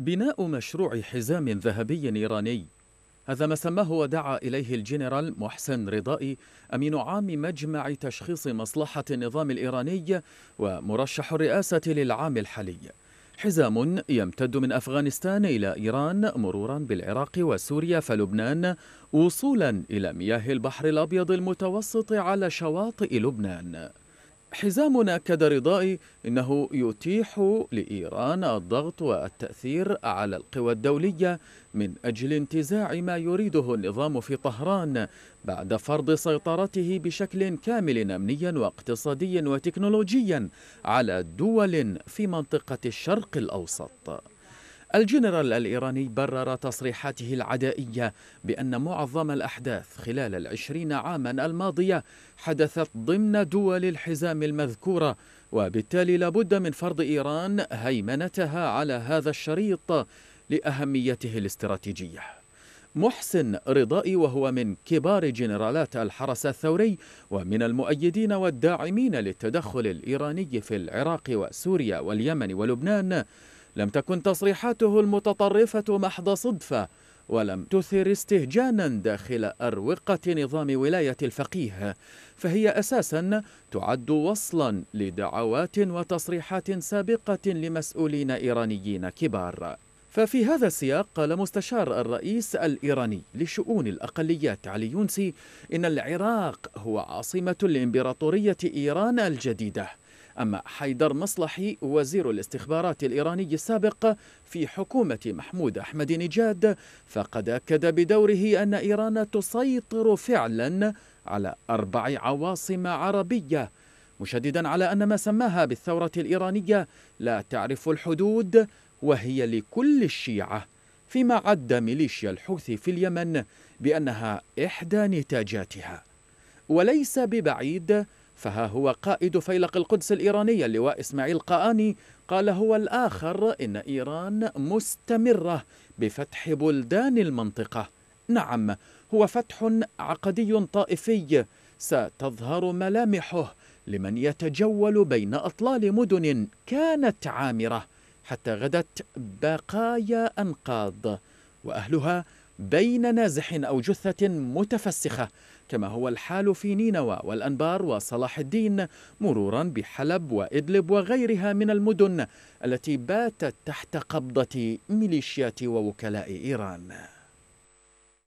بناء مشروع حزام ذهبي إيراني هذا ما سماه ودعا إليه الجنرال محسن رضائي أمين عام مجمع تشخيص مصلحة النظام الإيراني ومرشح الرئاسة للعام الحالي حزام يمتد من أفغانستان إلى إيران مرورا بالعراق وسوريا فلبنان وصولا إلى مياه البحر الأبيض المتوسط على شواطئ لبنان حزامنا رضائي إنه يتيح لإيران الضغط والتأثير على القوى الدولية من أجل انتزاع ما يريده النظام في طهران بعد فرض سيطرته بشكل كامل أمنيا واقتصاديا وتكنولوجيا على دول في منطقة الشرق الأوسط الجنرال الإيراني برر تصريحاته العدائية بأن معظم الأحداث خلال العشرين عاما الماضية حدثت ضمن دول الحزام المذكورة وبالتالي لابد من فرض إيران هيمنتها على هذا الشريط لأهميته الاستراتيجية محسن رضائي وهو من كبار جنرالات الحرس الثوري ومن المؤيدين والداعمين للتدخل الإيراني في العراق وسوريا واليمن ولبنان لم تكن تصريحاته المتطرفة محض صدفة ولم تثر استهجانا داخل أروقة نظام ولاية الفقيه فهي أساسا تعد وصلا لدعوات وتصريحات سابقة لمسؤولين إيرانيين كبار ففي هذا السياق قال مستشار الرئيس الإيراني لشؤون الأقليات علي يونسي إن العراق هو عاصمة الإمبراطورية إيران الجديدة أما حيدر مصلحي وزير الاستخبارات الإيراني السابق في حكومة محمود أحمد نجاد فقد أكد بدوره أن إيران تسيطر فعلا على أربع عواصم عربية مشددا على أن ما سماها بالثورة الإيرانية لا تعرف الحدود وهي لكل الشيعة فيما عد ميليشيا الحوثي في اليمن بأنها إحدى نتاجاتها وليس ببعيد فها هو قائد فيلق القدس الإيراني اللواء إسماعيل قاني قال هو الآخر إن إيران مستمرة بفتح بلدان المنطقة نعم هو فتح عقدي طائفي ستظهر ملامحه لمن يتجول بين أطلال مدن كانت عامرة حتى غدت بقايا أنقاض وأهلها بين نازح أو جثة متفسخة كما هو الحال في نينوى والأنبار وصلاح الدين مرورا بحلب وإدلب وغيرها من المدن التي باتت تحت قبضة ميليشيات ووكلاء إيران